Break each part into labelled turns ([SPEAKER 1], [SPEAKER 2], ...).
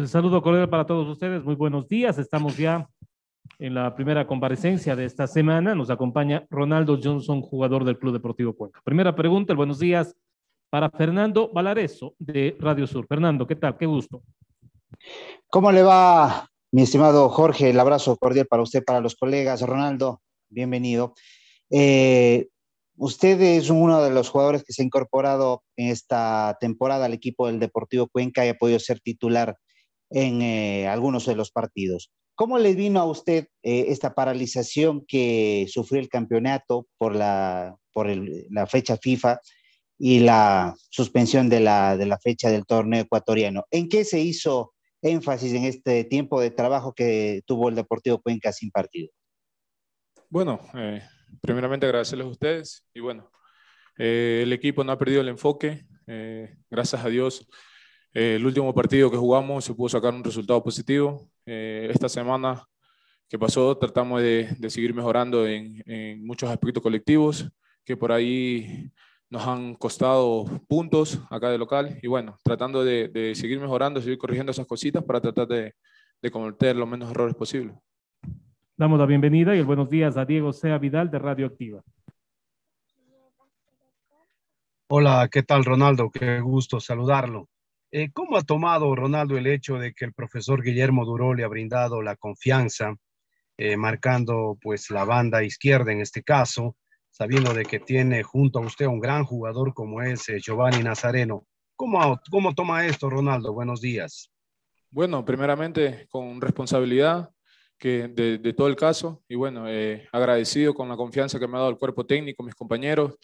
[SPEAKER 1] Pues, saludo cordial para todos ustedes.
[SPEAKER 2] Muy buenos días. Estamos ya en la primera comparecencia de esta semana. Nos acompaña Ronaldo Johnson, jugador del Club Deportivo Cuenca. Primera pregunta, el buenos días para Fernando Valareso de Radio Sur. Fernando, ¿qué tal? Qué gusto.
[SPEAKER 3] ¿Cómo le va, mi estimado Jorge? El abrazo cordial para usted, para los colegas. Ronaldo, bienvenido. Eh, usted es uno de los jugadores que se ha incorporado en esta temporada al equipo del Deportivo Cuenca y ha podido ser titular en eh, algunos de los partidos. ¿Cómo le vino a usted eh, esta paralización que sufrió el campeonato por la, por la fecha FIFA y la suspensión de la, fecha del torneo ecuatoriano? ¿En qué se hizo énfasis en este tiempo de trabajo que tuvo el Deportivo Cuenca sin partido? Bueno,
[SPEAKER 2] eh, primeramente agradecerles a ustedes y bueno, el equipo no ha perdido el enfoque, gracias a Dios eh, el último partido que jugamos se pudo sacar un resultado positivo. Eh, esta semana que pasó tratamos de, seguir mejorando en, muchos aspectos colectivos que por ahí nos han costado puntos acá de local y bueno, tratando de, seguir mejorando, seguir corrigiendo esas cositas para tratar de, de cometer los menos errores posibles. Damos la bienvenida y el buenos días a Diego Sea Vidal de Radio Activa.
[SPEAKER 1] Hola, ¿qué tal Ronaldo? Qué gusto saludarlo. Eh, ¿Cómo ha tomado Ronaldo el hecho de que el profesor Guillermo Duró le ha brindado la confianza, eh, marcando pues la banda izquierda en este caso, sabiendo de que tiene junto a usted un gran jugador como es eh, Giovanni Nazareno?
[SPEAKER 2] ¿Cómo, ¿Cómo toma esto Ronaldo? Buenos días. Bueno, primeramente con responsabilidad que de, de todo el caso y bueno, agradecido con la confianza que me ha dado el cuerpo técnico, mis compañeros,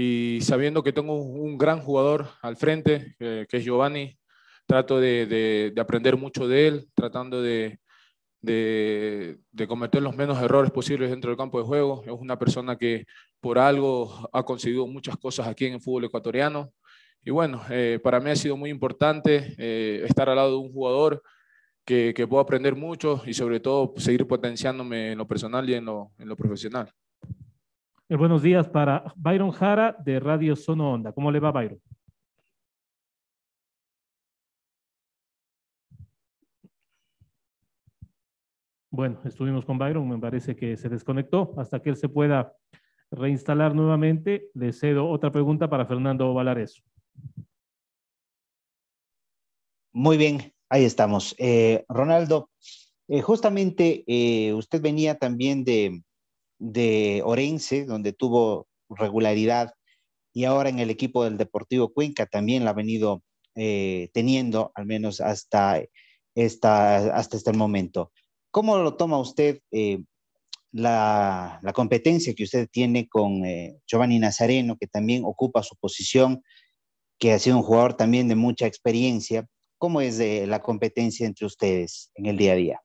[SPEAKER 2] y sabiendo que tengo un gran jugador al frente, eh, que es Giovanni, trato de, aprender mucho de él, tratando de, cometer los menos errores posibles dentro del campo de juego. Es una persona que por algo ha conseguido muchas cosas aquí en el fútbol ecuatoriano. Y bueno, eh, para mí ha sido muy importante eh, estar al lado de un jugador que, que puedo aprender mucho y sobre todo seguir potenciándome en lo personal y en lo profesional. Eh, buenos días para Byron Jara de Radio Sono Onda. ¿Cómo le va, Byron? Bueno, estuvimos con Byron, me parece que se desconectó. Hasta que él se pueda reinstalar nuevamente, le cedo otra pregunta para Fernando Valares. Muy bien,
[SPEAKER 3] ahí estamos. Eh, Ronaldo, eh, justamente usted venía también de, de Orense, donde tuvo regularidad, y ahora en el equipo del Deportivo Cuenca también la ha venido eh, teniendo, al menos hasta, esta, hasta este momento. ¿Cómo lo toma usted eh, la, competencia que usted tiene con eh, Giovanni Nazareno, que también ocupa su posición, que ha sido un jugador también de mucha experiencia? ¿Cómo es la competencia entre ustedes en el día a día?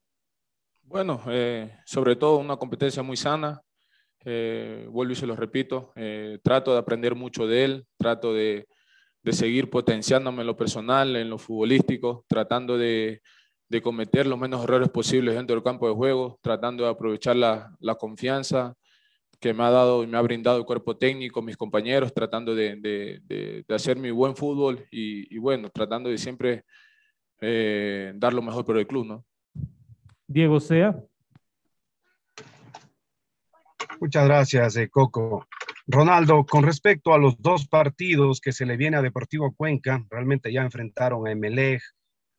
[SPEAKER 2] Bueno, eh, sobre todo una competencia muy sana. Eh, vuelvo y se lo repito, eh, trato de aprender mucho de él, trato de, seguir potenciándome en lo personal, en lo futbolístico, tratando de, cometer los menos errores posibles dentro del campo de juego, tratando de aprovechar la, confianza que me ha dado y me ha brindado el cuerpo técnico, mis compañeros, tratando de, de hacer mi buen fútbol y, bueno, tratando de siempre dar lo mejor por el club, ¿no?
[SPEAKER 1] Diego Sea. Muchas gracias, eh, Coco. Ronaldo, con respecto a los dos partidos que se le viene a Deportivo Cuenca, realmente ya enfrentaron a Emelec,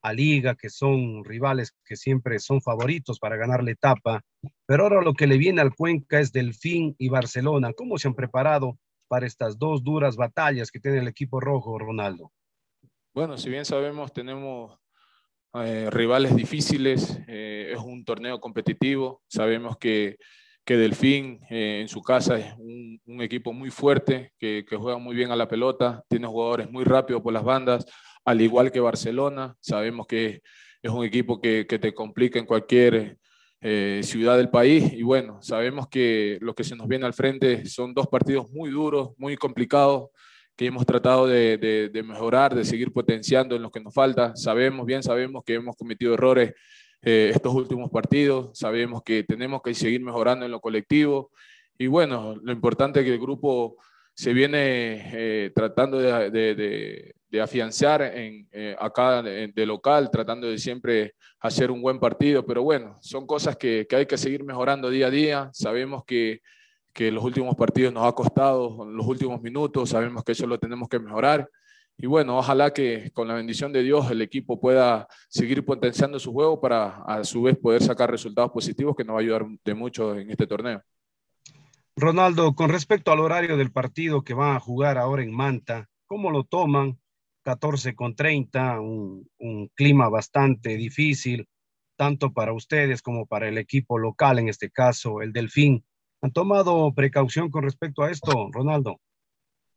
[SPEAKER 1] a Liga, que son rivales que siempre son favoritos para ganar la etapa, pero ahora lo que le viene al Cuenca es Delfín y Barcelona. ¿Cómo se han preparado para estas dos duras batallas que tiene el equipo rojo, Ronaldo?
[SPEAKER 2] Bueno, si bien sabemos, tenemos eh, rivales difíciles, eh, es un torneo competitivo, sabemos que, que Delfín eh, en su casa es un, equipo muy fuerte, que, juega muy bien a la pelota, tiene jugadores muy rápidos por las bandas, al igual que Barcelona, sabemos que es un equipo que, te complica en cualquier... ciudad del país. Y bueno, sabemos que lo que se nos viene al frente son dos partidos muy duros, muy complicados, que hemos tratado de, mejorar, de seguir potenciando en lo que nos falta. Sabemos bien, sabemos que hemos cometido errores eh, estos últimos partidos, sabemos que tenemos que seguir mejorando en lo colectivo y bueno, lo importante es que el grupo se viene eh, tratando de, afianzar en, eh, acá de local, tratando de siempre hacer un buen partido, pero bueno, son cosas que, que hay que seguir mejorando día a día. Sabemos que que los últimos partidos nos ha costado, los últimos minutos, sabemos que eso lo tenemos que mejorar. Y bueno, ojalá que con la bendición de Dios el equipo pueda seguir potenciando su juego para a su vez poder sacar resultados positivos que nos va a ayudar de mucho en este torneo.
[SPEAKER 1] Ronaldo, con respecto al horario del partido que van a jugar ahora en Manta, ¿cómo lo toman? 14 con 30, un, clima bastante difícil, tanto para ustedes como para el equipo local, en este caso el Delfín. ¿Han tomado precaución con respecto a esto, Ronaldo?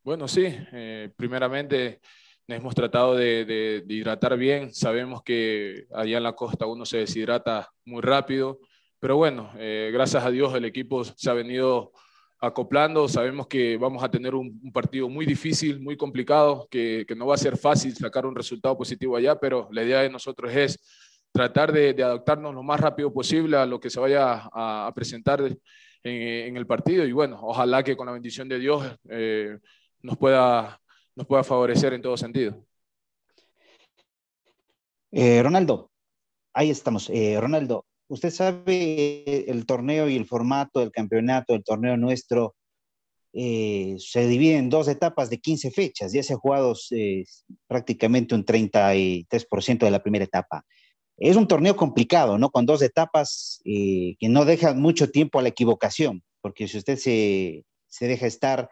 [SPEAKER 2] Bueno, sí. Eh, primeramente, hemos tratado de, hidratar bien. Sabemos que allá en la costa uno se deshidrata muy rápido, pero bueno, eh, gracias a Dios el equipo se ha venido acoplando. Sabemos que vamos a tener un, partido muy difícil, muy complicado, que, no va a ser fácil sacar un resultado positivo allá, pero la idea de nosotros es tratar de, adaptarnos lo más rápido posible a lo que se vaya a, a presentar en, el partido. Y bueno, ojalá que con la bendición de Dios eh, nos, pueda, nos pueda favorecer en todo sentido. Eh,
[SPEAKER 3] Ronaldo, ahí estamos. Eh, Ronaldo, usted sabe el torneo y el formato del campeonato, el torneo nuestro, se divide en dos etapas de 15 fechas. Ya se ha jugado prácticamente un 33% de la primera etapa es un torneo complicado, ¿no? Con dos etapas eh, que no dejan mucho tiempo a la equivocación, porque si usted se, deja estar,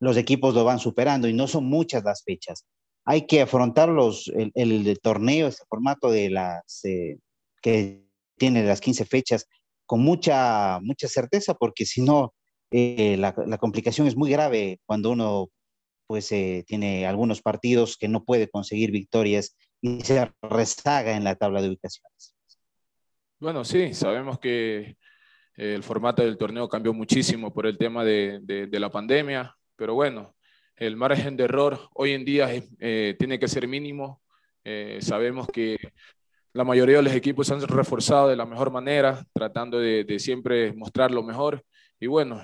[SPEAKER 3] los equipos lo van superando y no son muchas las fechas. Hay que afrontar los, el, torneo, ese formato de las eh, que tiene las 15 fechas, con mucha, mucha certeza, porque si no, eh, la, la, complicación es muy grave cuando uno pues tiene algunos partidos que no puede conseguir victorias y se rezaga en la tabla de ubicaciones.
[SPEAKER 2] Bueno, sí, sabemos que eh, el formato del torneo cambió muchísimo por el tema de, la pandemia, pero bueno, el margen de error hoy en día eh, tiene que ser mínimo. Eh, sabemos que la mayoría de los equipos se han reforzado de la mejor manera, tratando de, siempre mostrar lo mejor. Y bueno,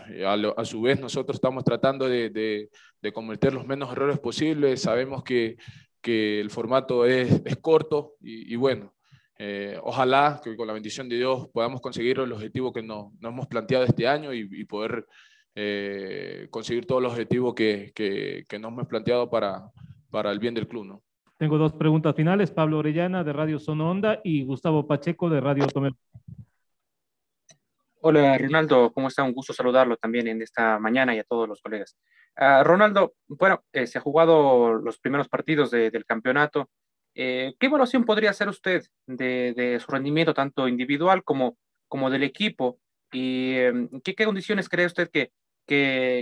[SPEAKER 2] a, su vez nosotros estamos tratando de, de, cometer los menos errores posibles. Sabemos que que el formato es, es corto y, bueno, eh, ojalá que con la bendición de Dios podamos conseguir el objetivo que nos, hemos planteado este año y, poder eh, conseguir todos los objetivo que, que, nos hemos planteado para, para el bien del club. ¿no? Tengo dos preguntas finales, Pablo Orellana de Radio Zona Onda y Gustavo Pacheco de Radio Tomé.
[SPEAKER 1] Hola Ronaldo, ¿cómo está? Un gusto saludarlo también en esta mañana y a todos los colegas. Ah, Ronaldo, bueno, eh, se ha jugado los primeros partidos del campeonato. Eh, ¿Qué evaluación podría hacer usted de, su rendimiento tanto individual como, del equipo? ¿Y em, ¿qué, condiciones cree usted que,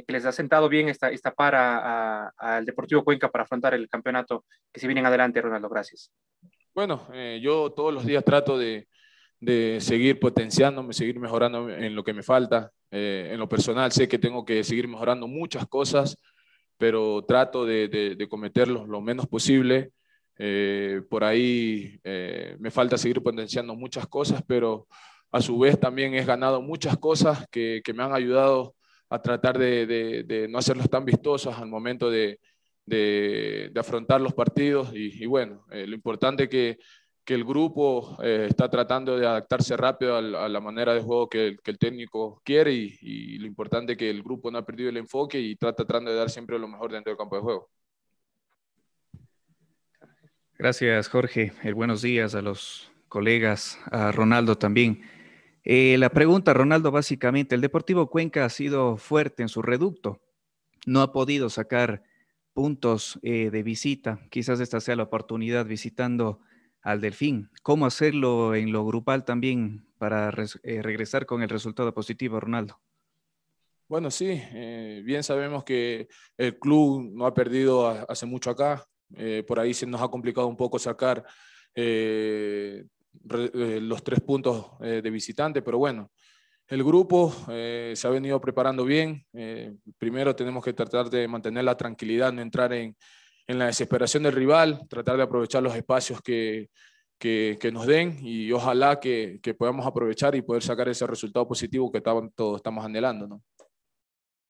[SPEAKER 1] les ha sentado bien esta, esta para al Deportivo Cuenca para afrontar el campeonato
[SPEAKER 3] que se viene adelante, Ronaldo? Gracias.
[SPEAKER 2] Bueno, eh, yo todos los días trato de, de seguir potenciándome, seguir mejorando en lo que me falta. Eh, en lo personal sé que tengo que seguir mejorando muchas cosas, pero trato de, de, cometerlos lo menos posible. Eh, por ahí eh, me falta seguir potenciando muchas cosas, pero a su vez también he ganado muchas cosas que, me han ayudado a tratar de, no hacerlos tan vistosos al momento de, afrontar los partidos. Y, y bueno, lo importante que que el grupo eh, está tratando de adaptarse rápido a la, manera de juego que el, técnico quiere y, lo importante es que el grupo no ha perdido el enfoque y trata tratando de dar siempre lo mejor dentro del campo de juego.
[SPEAKER 1] Gracias, Jorge. El eh, buenos días a los colegas, a Ronaldo también. Eh, la pregunta, Ronaldo, básicamente, el Deportivo Cuenca ha sido fuerte en su reducto, no ha podido sacar puntos de visita, quizás esta sea la oportunidad visitando al delfín. ¿Cómo hacerlo en lo grupal también para eh, regresar con el resultado positivo, Ronaldo?
[SPEAKER 2] Bueno, sí, eh, bien sabemos que el club no ha perdido hace mucho acá. Eh, por ahí se nos ha complicado un poco sacar los tres puntos de visitante, pero bueno, el grupo se ha venido preparando bien. primero tenemos que tratar de mantener la tranquilidad, no entrar en, en la desesperación del rival, tratar de aprovechar los espacios que, nos den y ojalá que, que, podamos aprovechar y poder sacar ese resultado positivo que todos estamos anhelando. ¿no?